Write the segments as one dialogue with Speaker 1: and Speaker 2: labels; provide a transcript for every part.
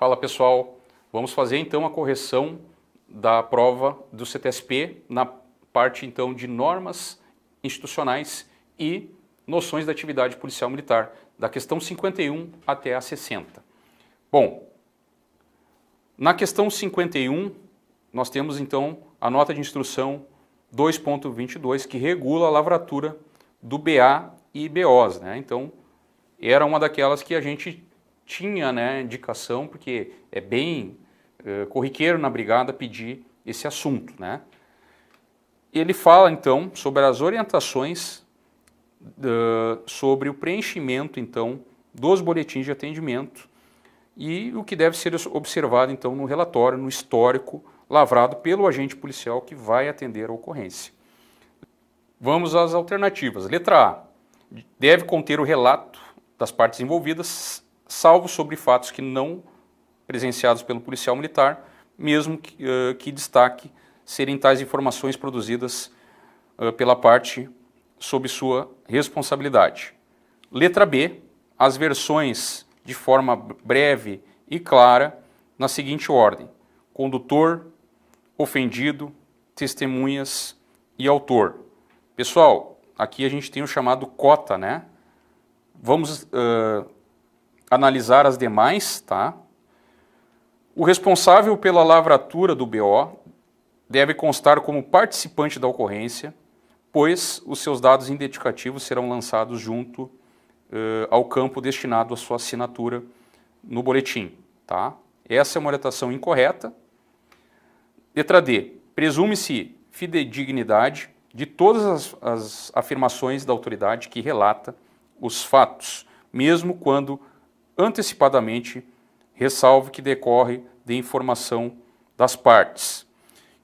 Speaker 1: Fala pessoal, vamos fazer então a correção da prova do CTSP na parte então de normas institucionais e noções da atividade policial militar, da questão 51 até a 60. Bom, na questão 51, nós temos então a nota de instrução 2.22 que regula a lavratura do BA e BOs, né? Então, era uma daquelas que a gente tinha né, indicação, porque é bem é, corriqueiro na brigada pedir esse assunto. Né? Ele fala então sobre as orientações uh, sobre o preenchimento então dos boletins de atendimento e o que deve ser observado então no relatório, no histórico lavrado pelo agente policial que vai atender a ocorrência. Vamos às alternativas. Letra A. Deve conter o relato das partes envolvidas salvo sobre fatos que não presenciados pelo policial militar, mesmo que, uh, que destaque serem tais informações produzidas uh, pela parte sob sua responsabilidade. Letra B, as versões de forma breve e clara na seguinte ordem: condutor, ofendido, testemunhas e autor. Pessoal, aqui a gente tem o chamado cota, né? Vamos uh, analisar as demais, tá? O responsável pela lavratura do BO deve constar como participante da ocorrência, pois os seus dados identificativos serão lançados junto uh, ao campo destinado à sua assinatura no boletim, tá? Essa é uma orientação incorreta. Letra D. Presume-se fidedignidade de todas as, as afirmações da autoridade que relata os fatos, mesmo quando antecipadamente, ressalvo que decorre de informação das partes.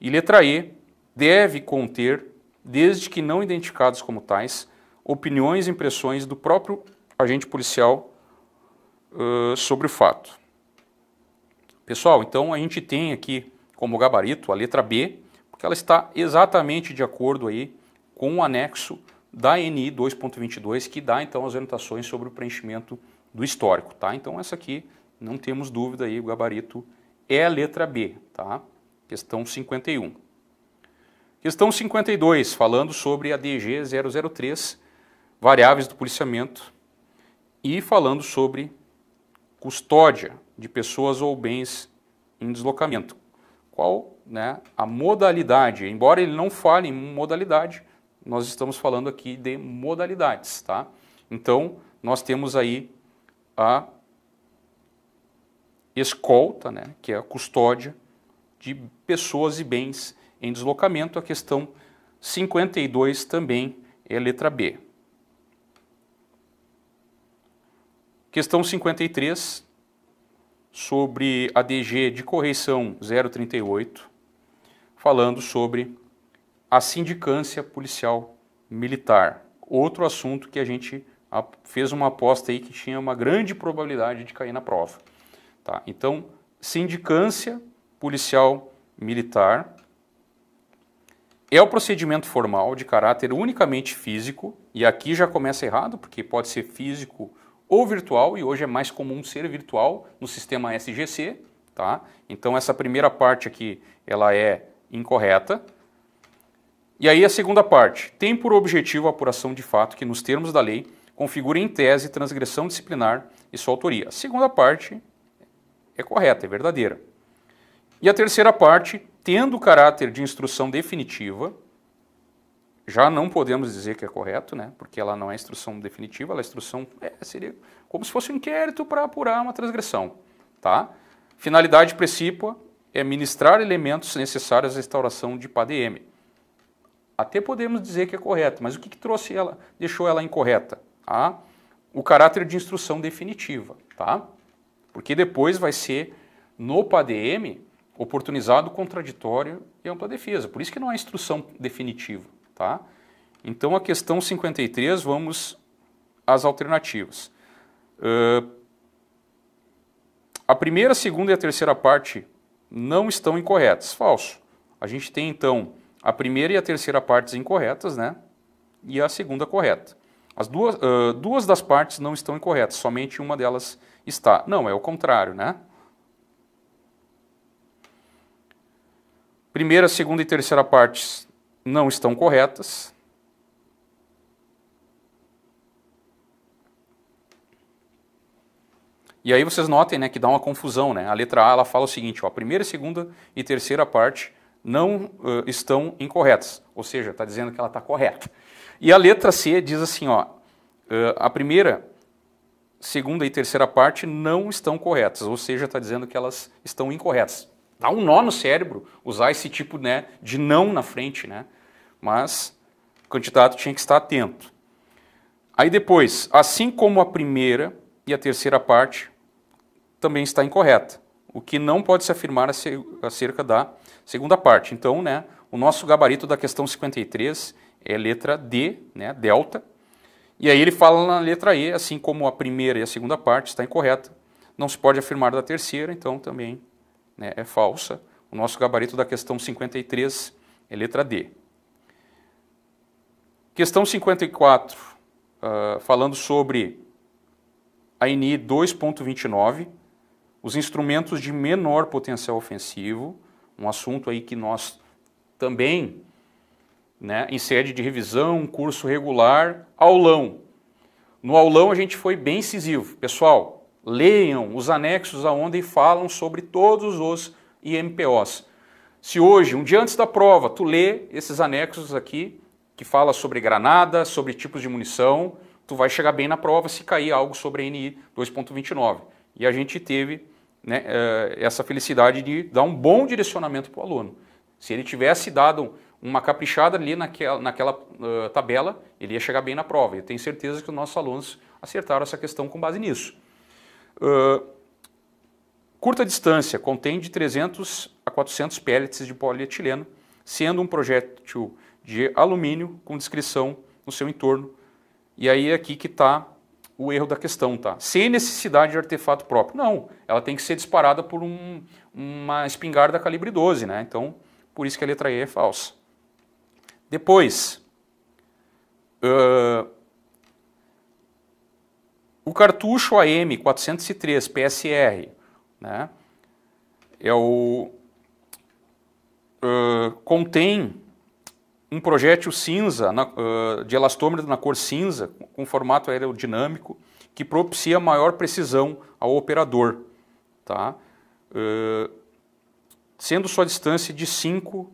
Speaker 1: E letra E deve conter, desde que não identificados como tais, opiniões e impressões do próprio agente policial uh, sobre o fato. Pessoal, então a gente tem aqui como gabarito a letra B, porque ela está exatamente de acordo aí com o anexo da NI 2.22, que dá então as orientações sobre o preenchimento do histórico, tá? Então essa aqui, não temos dúvida aí, o gabarito é a letra B, tá? Questão 51. Questão 52, falando sobre a DG 003, variáveis do policiamento e falando sobre custódia de pessoas ou bens em deslocamento. Qual né, a modalidade? Embora ele não fale em modalidade, nós estamos falando aqui de modalidades, tá? Então, nós temos aí a escolta, né, que é a custódia de pessoas e bens em deslocamento. A questão 52 também é letra B. Questão 53, sobre a DG de correição 038, falando sobre a sindicância policial militar. Outro assunto que a gente fez uma aposta aí que tinha uma grande probabilidade de cair na prova. Tá? Então, sindicância policial militar é o procedimento formal de caráter unicamente físico, e aqui já começa errado, porque pode ser físico ou virtual, e hoje é mais comum ser virtual no sistema SGC, tá? Então essa primeira parte aqui, ela é incorreta. E aí a segunda parte, tem por objetivo a apuração de fato que nos termos da lei configura em tese transgressão disciplinar e sua autoria. A segunda parte é correta, é verdadeira. E a terceira parte, tendo caráter de instrução definitiva, já não podemos dizer que é correto, né? Porque ela não é instrução definitiva, ela é instrução é, seria como se fosse um inquérito para apurar uma transgressão, tá? Finalidade precípua é ministrar elementos necessários à restauração de PADM. Até podemos dizer que é correto, mas o que, que trouxe ela, deixou ela incorreta? o caráter de instrução definitiva, tá? porque depois vai ser no PADM oportunizado contraditório e ampla defesa. Por isso que não é instrução definitiva. Tá? Então, a questão 53, vamos às alternativas. Uh, a primeira, a segunda e a terceira parte não estão incorretas. Falso. A gente tem, então, a primeira e a terceira partes incorretas, né? E a segunda correta. As duas, uh, duas das partes não estão incorretas, somente uma delas está. Não, é o contrário, né? Primeira, segunda e terceira partes não estão corretas. E aí vocês notem né, que dá uma confusão, né? A letra A ela fala o seguinte, ó, primeira, segunda e terceira parte não uh, estão incorretas, ou seja, está dizendo que ela está correta. E a letra C diz assim, ó, uh, a primeira, segunda e terceira parte não estão corretas, ou seja, está dizendo que elas estão incorretas. Dá tá um nó no cérebro usar esse tipo né, de não na frente, né? mas o candidato tinha que estar atento. Aí depois, assim como a primeira e a terceira parte também está incorreta, o que não pode se afirmar acerca da Segunda parte, então, né, o nosso gabarito da questão 53 é letra D, né, delta. E aí ele fala na letra E, assim como a primeira e a segunda parte está incorreta, não se pode afirmar da terceira, então também né, é falsa. O nosso gabarito da questão 53 é letra D. Questão 54, uh, ah, falando sobre a INI 2.29, os instrumentos de menor potencial ofensivo um assunto aí que nós também, né, em sede de revisão, curso regular, aulão. No aulão a gente foi bem incisivo. Pessoal, leiam os anexos aonde falam sobre todos os IMPOs. Se hoje, um dia antes da prova, tu lê esses anexos aqui, que fala sobre granada, sobre tipos de munição, tu vai chegar bem na prova se cair algo sobre a NI 2.29. E a gente teve né, eh, essa felicidade de dar um bom direcionamento para o aluno. Se ele tivesse dado uma caprichada ali naquela, naquela uh, tabela, ele ia chegar bem na prova. Eu tenho certeza que os nossos alunos acertaram essa questão com base nisso. Uh, curta distância, contém de 300 a 400 pellets de polietileno, sendo um projétil de alumínio com descrição no seu entorno. E aí é aqui que está o erro da questão, tá? Sem necessidade de artefato próprio. Não, ela tem que ser disparada por um, uma espingarda calibre 12, né? Então, por isso que a letra E é falsa. Depois, uh, o cartucho AM403 PSR, né? É o, uh, contém um projétil cinza, na, uh, de elastômetro na cor cinza, com formato aerodinâmico, que propicia maior precisão ao operador, tá? Uh, sendo sua distância de 5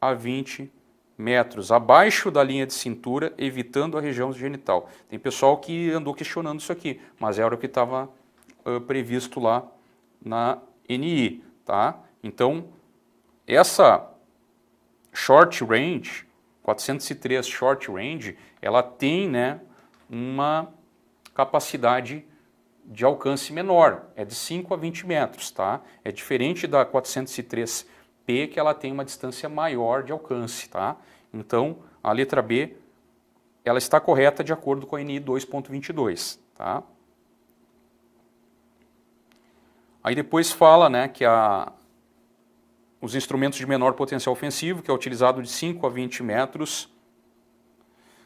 Speaker 1: a 20 metros, abaixo da linha de cintura, evitando a região genital. Tem pessoal que andou questionando isso aqui, mas era o que estava uh, previsto lá na NI, tá? Então, essa short range 403 short range, ela tem né, uma capacidade de alcance menor, é de 5 a 20 metros, tá? É diferente da 403P, que ela tem uma distância maior de alcance, tá? Então, a letra B, ela está correta de acordo com a NI 2.22, tá? Aí depois fala, né, que a os instrumentos de menor potencial ofensivo, que é utilizado de 5 a 20 metros,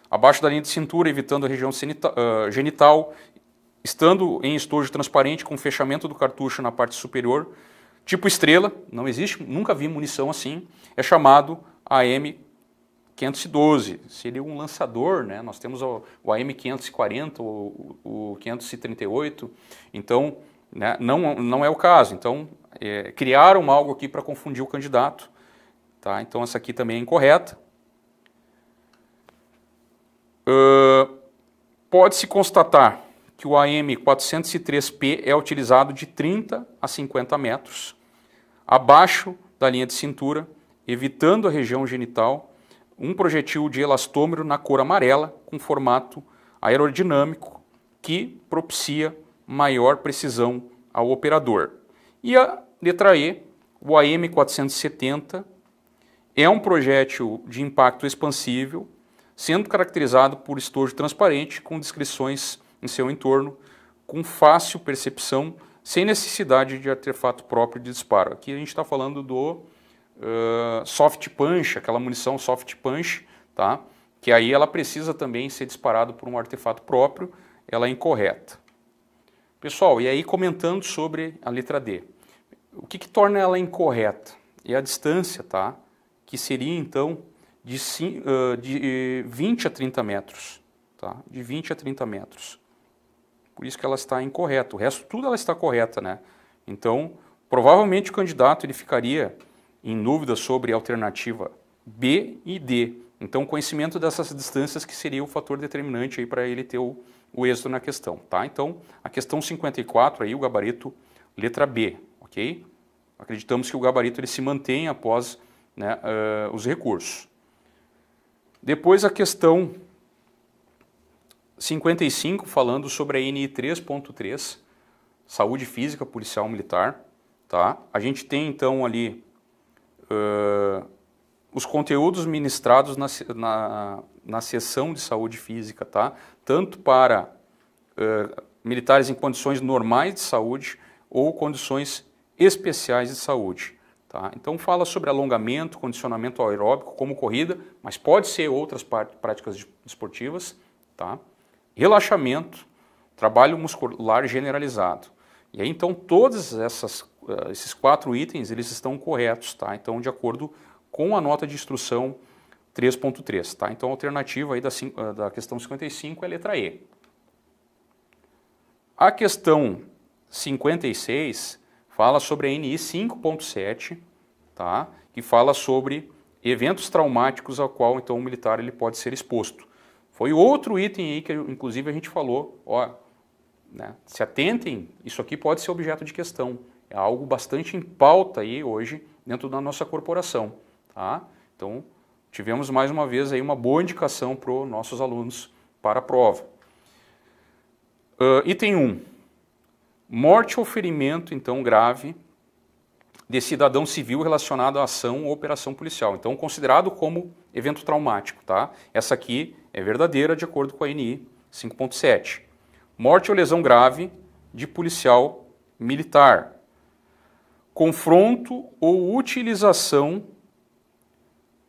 Speaker 1: abaixo da linha de cintura, evitando a região ah, genital, estando em estojo transparente com fechamento do cartucho na parte superior, tipo estrela, não existe, nunca vi munição assim, é chamado AM512. Seria um lançador, né? Nós temos o, AM540, o, o 538, então né? não, não é o caso. Então, é, criaram algo aqui para confundir o candidato. Tá? Então essa aqui também é incorreta. Uh, Pode-se constatar que o AM 403P é utilizado de 30 a 50 metros abaixo da linha de cintura, evitando a região genital, um projetil de elastômero na cor amarela com formato aerodinâmico que propicia maior precisão ao operador. E a Letra E, o AM-470 é um projétil de impacto expansível, sendo caracterizado por estojo transparente com descrições em seu entorno, com fácil percepção, sem necessidade de artefato próprio de disparo. Aqui a gente está falando do uh, soft punch, aquela munição soft punch, tá? que aí ela precisa também ser disparada por um artefato próprio, ela é incorreta. Pessoal, e aí comentando sobre a letra D. O que, que torna ela incorreta? É a distância, tá? Que seria então de, de 20 eh, a 30 metros. Tá? De 20 a 30 metros. Por isso que ela está incorreta. O resto tudo ela está correta, né? Então, provavelmente o candidato ele ficaria em dúvida sobre a alternativa B e D. Então, conhecimento dessas distâncias que seria o fator determinante aí para ele ter o, o êxito na questão, tá? Então, a questão 54 aí, o gabarito letra B, Acreditamos que o gabarito ele se mantém após né, uh, os recursos. Depois a questão 55, falando sobre a NI 3.3, Saúde Física Policial Militar. Tá? A gente tem então ali uh, os conteúdos ministrados na, na, na sessão de saúde física, tá? tanto para uh, militares em condições normais de saúde ou condições especiais de saúde. Tá? Então fala sobre alongamento, condicionamento aeróbico como corrida, mas pode ser outras práticas esportivas. Tá? Relaxamento, trabalho muscular generalizado. E aí então todos essas, eh, esses quatro itens eles estão corretos, tá? então de acordo com a nota de instrução 3.3. Tá? Então a alternativa aí da, eh, da questão 55 é letra E. A questão 56 fala sobre a NI 5.7, tá? que fala sobre eventos traumáticos ao qual então o militar ele pode ser exposto. Foi outro item aí que inclusive a gente falou, ó, né, se atentem, isso aqui pode ser objeto de questão. É algo bastante em pauta aí hoje dentro da nossa corporação, tá? Então, tivemos mais uma vez aí uma boa indicação para os nossos alunos para a prova. Uh, item 1 morte ou ferimento, então, grave de cidadão civil relacionado à ação ou operação policial. Então, considerado como evento traumático, tá? Essa aqui é verdadeira de acordo com a NI 5.7. Morte ou lesão grave de policial militar. Confronto ou utilização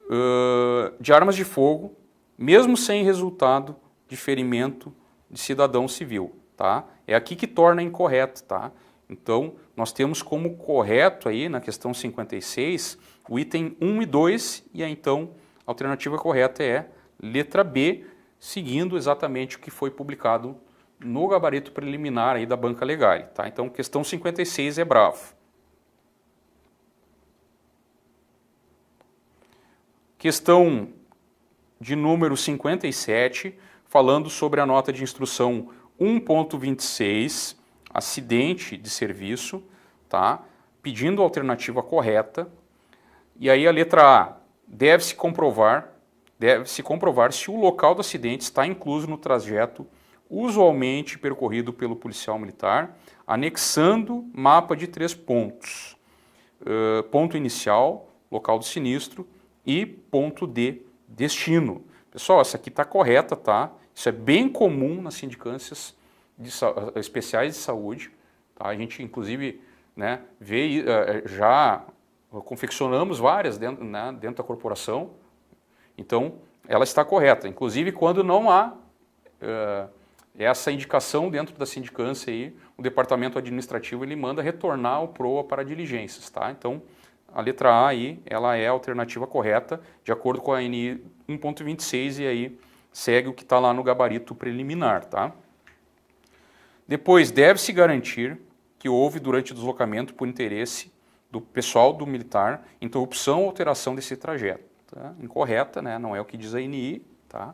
Speaker 1: uh, de armas de fogo, mesmo sem resultado de ferimento de cidadão civil, tá? É aqui que torna incorreto, tá? Então, nós temos como correto aí na questão 56 o item 1 e 2 e aí, então a alternativa correta é letra B, seguindo exatamente o que foi publicado no gabarito preliminar aí da banca Legari, tá? Então, questão 56 é bravo. Questão de número 57, falando sobre a nota de instrução 1.26, acidente de serviço, tá? Pedindo a alternativa correta. E aí a letra A, deve-se comprovar, deve-se comprovar se o local do acidente está incluso no trajeto usualmente percorrido pelo policial militar, anexando mapa de três pontos. Uh, ponto inicial, local do sinistro e ponto de destino. Pessoal, essa aqui está correta, tá? Isso é bem comum nas sindicâncias de, eh, especiais de saúde. Tá? A gente, inclusive, né, vê, eh, eh, já confeccionamos várias dentro, né, dentro da corporação. Então, ela está correta. Inclusive, quando não há uh, essa indicação dentro da sindicância, aí, o departamento administrativo ele manda retornar o PROA para diligências. Tá? Então, a letra A aí, ela é a alternativa correta, de acordo com a NI 1.26 e aí segue o que está lá no gabarito preliminar, tá? Depois, deve-se garantir que houve, durante o deslocamento por interesse do pessoal do militar, interrupção ou alteração desse trajeto. Tá? Incorreta, né? não é o que diz a NI, tá?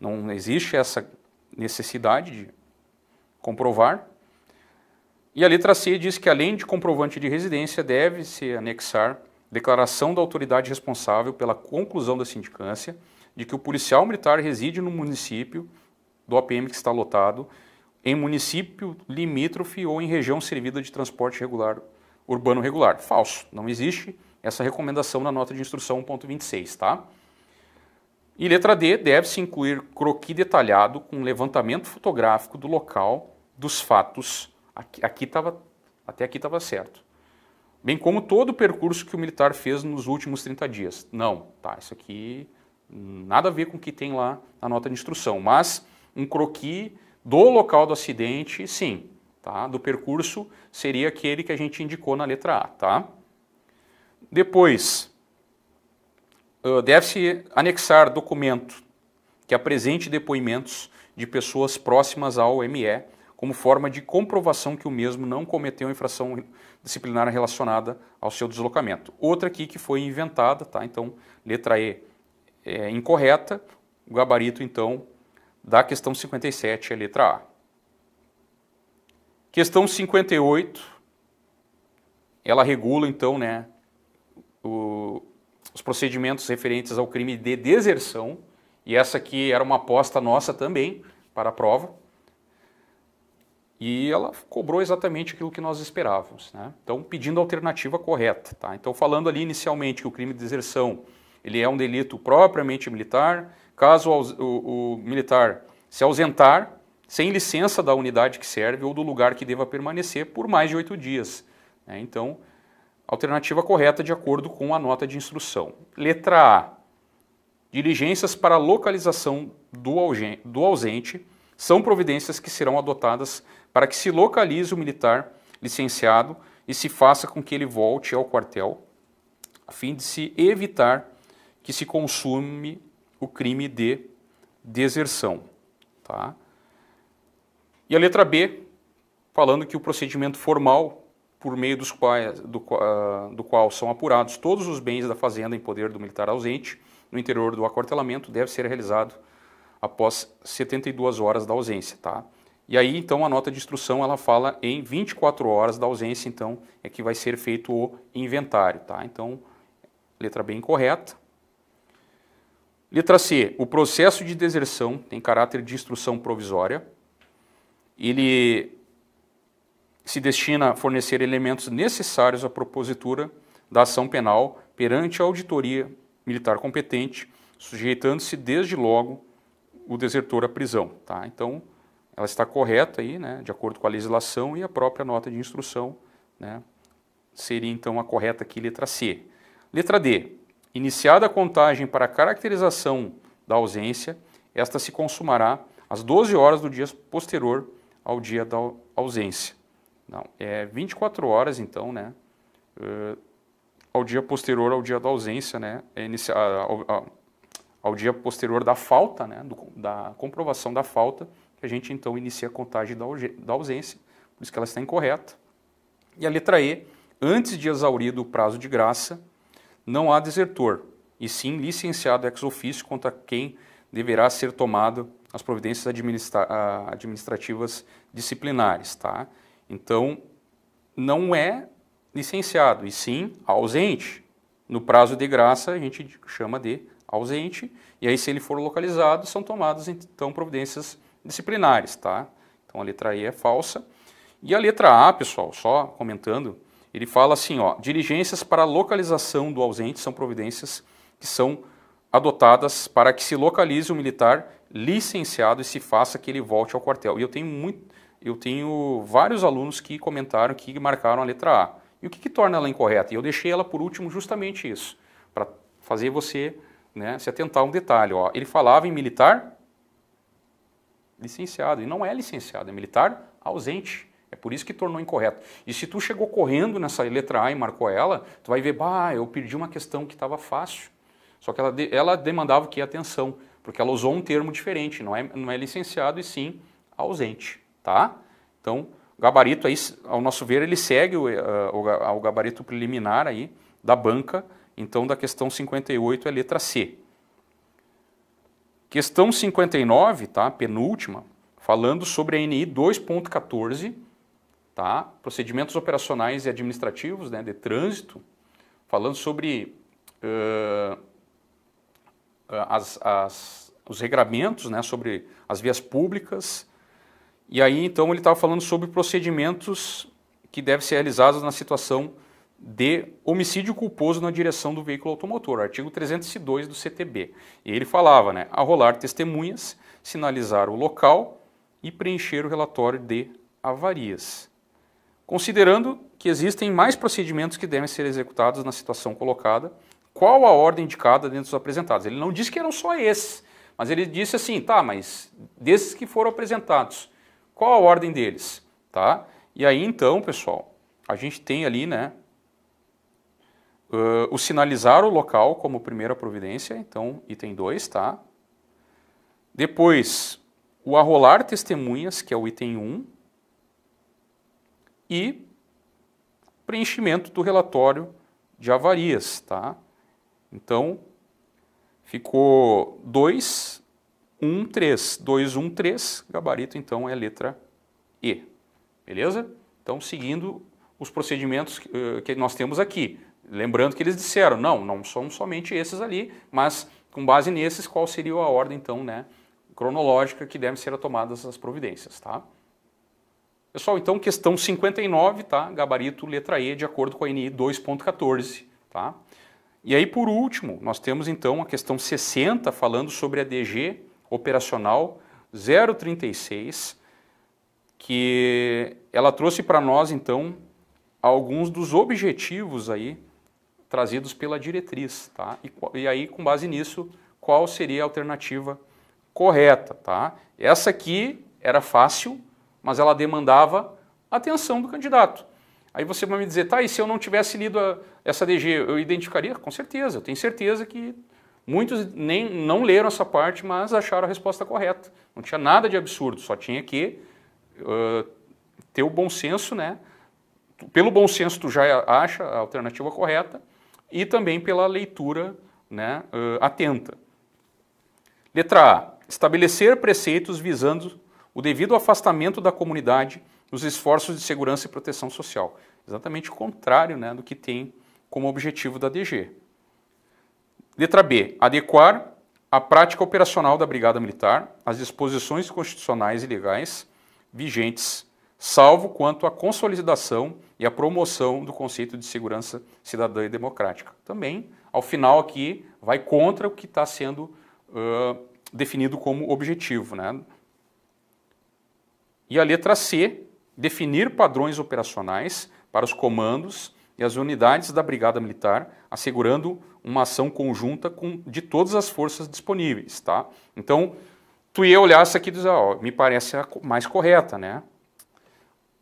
Speaker 1: não existe essa necessidade de comprovar. E a letra C diz que, além de comprovante de residência, deve-se anexar declaração da autoridade responsável pela conclusão da sindicância de que o policial militar reside no município do APM que está lotado, em município limítrofe ou em região servida de transporte regular urbano regular. Falso, não existe essa recomendação na nota de instrução 1.26, tá? E letra D, deve-se incluir croqui detalhado com levantamento fotográfico do local, dos fatos. Aqui, aqui tava, até aqui estava certo. Bem como todo o percurso que o militar fez nos últimos 30 dias. Não, tá, isso aqui nada a ver com o que tem lá na nota de instrução, mas um croquis do local do acidente, sim, tá? Do percurso seria aquele que a gente indicou na letra A, tá? Depois, deve-se anexar documento que apresente depoimentos de pessoas próximas ao ME como forma de comprovação que o mesmo não cometeu infração disciplinar relacionada ao seu deslocamento. Outra aqui que foi inventada, tá? Então, letra E, é, incorreta, o gabarito, então, da questão 57 é a letra A. Questão 58, ela regula, então, né, o, os procedimentos referentes ao crime de deserção, e essa aqui era uma aposta nossa também para a prova, e ela cobrou exatamente aquilo que nós esperávamos. Né? Então, pedindo a alternativa correta. Tá? Então, falando ali inicialmente que o crime de deserção ele é um delito propriamente militar. Caso o, o, o militar se ausentar, sem licença da unidade que serve ou do lugar que deva permanecer por mais de oito dias. Né? Então, alternativa correta de acordo com a nota de instrução. Letra A. Diligências para localização do ausente são providências que serão adotadas para que se localize o militar licenciado e se faça com que ele volte ao quartel, a fim de se evitar que se consume o crime de deserção. Tá? E a letra B, falando que o procedimento formal por meio dos quais, do, uh, do qual são apurados todos os bens da fazenda em poder do militar ausente no interior do acortelamento deve ser realizado após 72 horas da ausência, tá? E aí, então, a nota de instrução, ela fala em 24 horas da ausência, então, é que vai ser feito o inventário, tá? Então, letra bem correta. Letra C. O processo de deserção tem caráter de instrução provisória. Ele se destina a fornecer elementos necessários à propositura da ação penal perante a auditoria militar competente, sujeitando-se desde logo o desertor à prisão. Tá? Então, ela está correta aí, né, de acordo com a legislação e a própria nota de instrução, né, seria então a correta aqui, letra C. Letra D. Iniciada a contagem para a caracterização da ausência, esta se consumará às 12 horas do dia posterior ao dia da ausência. Não, é 24 horas então, né? Uh, ao dia posterior ao dia da ausência, né? É inicia, ao, ao, dia posterior da falta, né? Do, da comprovação da falta, que a gente então inicia a contagem da, da ausência, por isso que ela está incorreta. E a letra E, antes de exaurido o prazo de graça, não há desertor, e sim licenciado ex officio contra quem deverá ser tomado as providências administra administrativas disciplinares, tá? Então, não é licenciado, e sim ausente. No prazo de graça, a gente chama de ausente, e aí se ele for localizado, são tomadas então providências disciplinares, tá? Então a letra E é falsa. E a letra A, pessoal, só comentando, ele fala assim, ó, diligências para localização do ausente são providências que são adotadas para que se localize o militar licenciado e se faça que ele volte ao quartel. E eu tenho muito, eu tenho vários alunos que comentaram que marcaram a letra A. E o que, que torna ela incorreta? E eu deixei ela por último justamente isso, para fazer você né, se atentar a um detalhe. Ó. Ele falava em militar licenciado, e não é licenciado, é militar ausente. É por isso que tornou incorreto. E se tu chegou correndo nessa letra A e marcou ela, tu vai ver, bah, eu perdi uma questão que estava fácil. Só que ela, ela demandava que atenção, porque ela usou um termo diferente, não é, não é licenciado e sim ausente, tá? Então, o gabarito aí, ao nosso ver, ele segue o, uh, o gabarito preliminar aí da banca, então da questão 58 é letra C. Questão 59, tá? Penúltima, falando sobre a NI 2.14, tá? procedimentos operacionais e administrativos né, de trânsito, falando sobre uh, as, as, os regramentos né, sobre as vias públicas. E aí, então, ele estava falando sobre procedimentos que devem ser realizados na situação de homicídio culposo na direção do veículo automotor, artigo 302 do CTB. E ele falava, né, arrolar testemunhas, sinalizar o local e preencher o relatório de avarias. Considerando que existem mais procedimentos que devem ser executados na situação colocada, qual a ordem de cada dentro dos apresentados? Ele não disse que eram só esses, mas ele disse assim, tá, mas desses que foram apresentados, qual a ordem deles, tá? E aí então, pessoal, a gente tem ali, né, uh, o sinalizar o local como primeira providência, então item 2, tá? Depois, o arrolar testemunhas, que é o item 1, um, e preenchimento do relatório de avarias, tá? Então, ficou 2, 1, 3. 2, 1, 3, gabarito então é letra E, beleza? Então, seguindo os procedimentos eh, que nós temos aqui. Lembrando que eles disseram, não, não são somente esses ali, mas com base nesses, qual seria a ordem, então, né, cronológica que devem ser tomadas as providências, tá? Pessoal, então questão 59, tá? Gabarito letra E, de acordo com a NI 2.14, tá? E aí, por último, nós temos então a questão 60, falando sobre a DG operacional 036, que ela trouxe para nós então alguns dos objetivos aí trazidos pela diretriz, tá? E, e, aí, com base nisso, qual seria a alternativa correta, tá? Essa aqui era fácil, mas ela demandava a atenção do candidato. Aí você vai me dizer, tá, e se eu não tivesse lido a, essa DG, eu identificaria? Com certeza, eu tenho certeza que muitos nem não leram essa parte, mas acharam a resposta correta. Não tinha nada de absurdo, só tinha que uh, ter o bom senso, né? Pelo bom senso tu já acha a alternativa correta e também pela leitura né, uh, atenta. Letra A. Estabelecer preceitos visando o devido afastamento da comunidade nos esforços de segurança e proteção social. Exatamente o contrário né, do que tem como objetivo da DG. Letra B. Adequar a prática operacional da Brigada Militar às disposições constitucionais e legais vigentes, salvo quanto à consolidação e à promoção do conceito de segurança cidadã e democrática. Também, ao final aqui, vai contra o que está sendo uh, definido como objetivo, né? E a letra C, definir padrões operacionais para os comandos e as unidades da Brigada Militar, assegurando uma ação conjunta com, de todas as forças disponíveis, tá? Então, tu ia olhar essa aqui e dizer, ó, me parece a mais correta, né?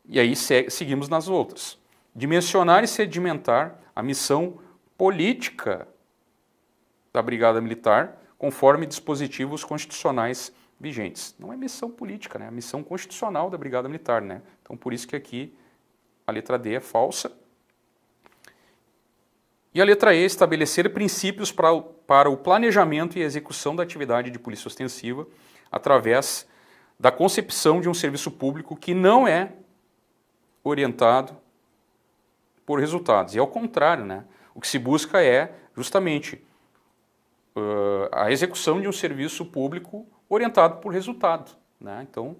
Speaker 1: E aí seguimos nas outras. Dimensionar e sedimentar a missão política da Brigada Militar, conforme dispositivos constitucionais vigentes. Não é missão política, né? é missão constitucional da Brigada Militar. Né? Então, por isso que aqui a letra D é falsa. E a letra E, estabelecer princípios pra, para o planejamento e execução da atividade de polícia ostensiva através da concepção de um serviço público que não é orientado por resultados. E ao contrário, né? o que se busca é justamente uh, a execução de um serviço público orientado por resultado. Né? Então,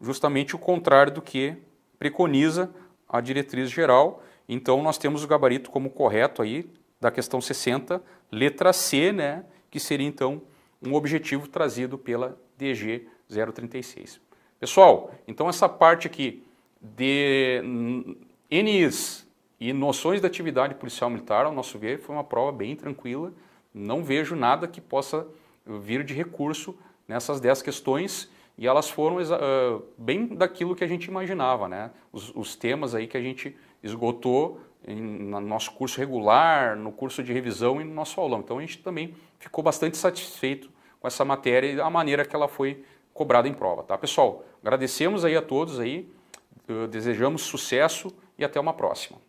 Speaker 1: justamente o contrário do que preconiza a diretriz geral. Então, nós temos o gabarito como correto aí da questão 60, letra C, né? que seria então um objetivo trazido pela DG 036. Pessoal, então essa parte aqui de NIs e noções da atividade policial militar, ao nosso ver, foi uma prova bem tranquila. Não vejo nada que possa vir de recurso nessas 10 questões e elas foram uh, bem daquilo que a gente imaginava, né? Os, os temas aí que a gente esgotou em, no nosso curso regular, no curso de revisão e no nosso aulão. Então a gente também ficou bastante satisfeito com essa matéria e a maneira que ela foi cobrada em prova, tá? Pessoal, agradecemos aí a todos aí, desejamos sucesso e até uma próxima.